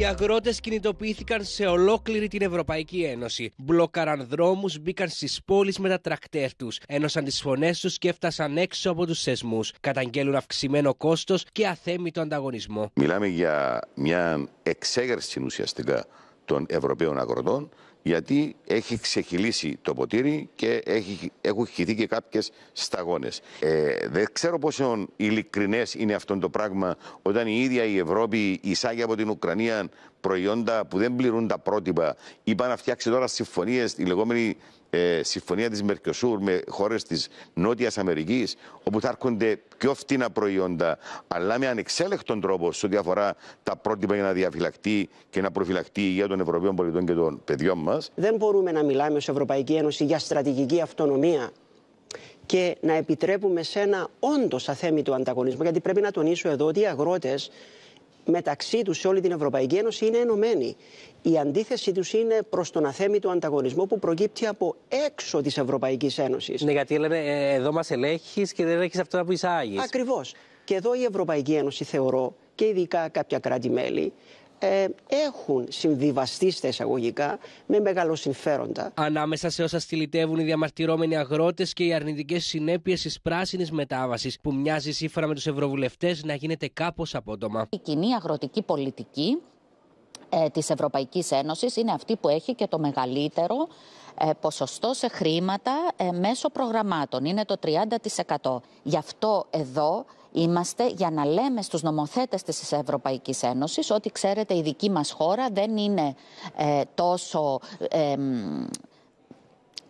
Οι αγρότες κινητοποιήθηκαν σε ολόκληρη την Ευρωπαϊκή Ένωση. Μπλόκαραν δρόμους, μπήκαν στις πόλεις με τα τρακτέρ τους, ένωσαν τις φωνές τους και έφτασαν έξω από τους θεσμού. Καταγγέλουν αυξημένο κόστος και αθέμητο ανταγωνισμό. Μιλάμε για μια εξέγερση ουσιαστικά των Ευρωπαίων αγροτών, γιατί έχει ξεχυλήσει το ποτήρι και έχει, έχουν χυθεί και κάποιες σταγόνες. Ε, δεν ξέρω πόσο ειλικρινές είναι αυτό το πράγμα όταν η ίδια η Ευρώπη εισάγει από την Ουκρανία προϊόντα που δεν πληρούν τα πρότυπα. Είπα να φτιάξει τώρα συμφωνίες, η λεγόμενη ε, συμφωνία της Μερκοσούρ με χώρες της Νότιας Αμερικής, όπου θα έρχονται πιο φτηνά προϊόντα, αλλά με ανεξέλεκτον τρόπο σε ό,τι αφορά τα πρότυπα για να διαφυλακτεί και να προφυλακτεί για υγεία των Ευρωπαίων πολιτών και των παιδιών μας. Δεν μπορούμε να μιλάμε ως Ευρωπαϊκή Ένωση για στρατηγική αυτονομία και να επιτρέπουμε σε ένα όντως αθέμητο ανταγωνισμό. Γιατί πρέπει να τονίσω εδώ ότι οι αγρότες μεταξύ τους σε όλη την Ευρωπαϊκή Ένωση είναι ενωμένοι. Η αντίθεσή τους είναι προς τον αθέμητο ανταγωνισμό που προκύπτει από έξω της Ευρωπαϊκής Ένωσης. Ναι, γιατί λένε ε, εδώ μας ελέγχεις και δεν έχει αυτό που εισάγεις. Ακριβώς. Και εδώ η Ευρωπαϊκή Ένωση θεωρώ και ειδικά κάποια κράτη-μέλη ε, έχουν συμβιβαστείς στα εισαγωγικά με μεγάλο συμφέροντα. Ανάμεσα σε όσα στυλιτεύουν οι διαμαρτυρόμενοι αγρότες και οι αρνητικές συνέπειες της πράσινης μετάβασης, που μοιάζει σύμφωνα με τους ευρωβουλευτές να γίνεται κάπως απότομα. Η κοινή αγροτική πολιτική ε, της Ευρωπαϊκής Ένωσης είναι αυτή που έχει και το μεγαλύτερο ε, ποσοστό σε χρήματα ε, μέσω προγραμμάτων. Είναι το 30%. Γι' αυτό εδώ είμαστε για να λέμε στους νομοθέτες της Ευρωπαϊκής Ένωσης ότι ξέρετε η δική μας χώρα δεν είναι ε, τόσο... Ε,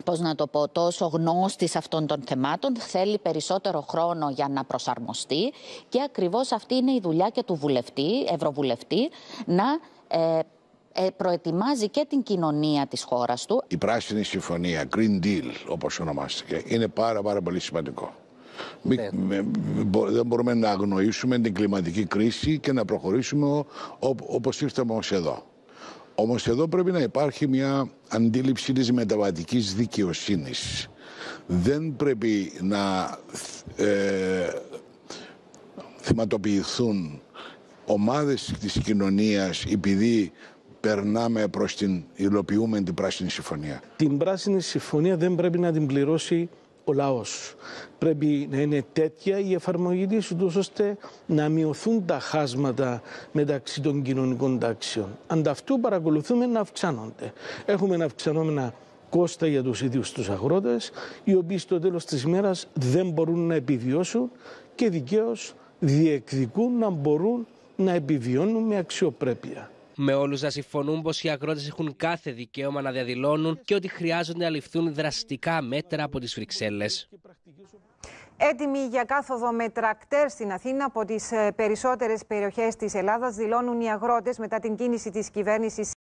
πώς να το πω, τόσο γνώστης αυτών των θεμάτων, θέλει περισσότερο χρόνο για να προσαρμοστεί και ακριβώς αυτή είναι η δουλειά και του βουλευτή, ευρωβουλευτή, να ε, ε, προετοιμάζει και την κοινωνία της χώρας του. Η πράσινη συμφωνία, Green Deal όπως ονομάστηκε, είναι πάρα πάρα πολύ σημαντικό. Ναι. δεν μπορούμε να αγνοήσουμε την κλιματική κρίση και να προχωρήσουμε ό, όπως ήρθαμε ως εδώ. Όμως εδώ πρέπει να υπάρχει μια αντίληψη της μεταβατικής δικαιοσύνης. Δεν πρέπει να ε, θυματοποιηθούν ομάδες της κοινωνίας επειδή περνάμε προς την υλοποιούμενη την Πράσινη Συμφωνία. Την Πράσινη Συμφωνία δεν πρέπει να την πληρώσει ο λαός. Πρέπει να είναι τέτοια η εφαρμογή της, ώστε να μειωθούν τα χάσματα μεταξύ των κοινωνικών τάξεων. Ανταυτού παρακολουθούμε να αυξάνονται. Έχουμε αυξανόμενα κόστα για τους ίδιους τους αγρότες, οι οποίοι στο τέλος της μέρας δεν μπορούν να επιβιώσουν και δικαίως διεκδικούν να μπορούν να επιβιώνουν με αξιοπρέπεια. Με όλους να συμφωνούν πως οι αγρότε έχουν κάθε δικαίωμα να διαδηλώνουν και ότι χρειάζονται να ληφθούν δραστικά μέτρα από τις Βρυξέλλες. Έτοιμοι για κάθοδο με τρακτέρ στην Αθήνα από τις ε, περισσότερες περιοχές της Ελλάδας, δηλώνουν οι αγρότε μετά την κίνηση της κυβέρνησης.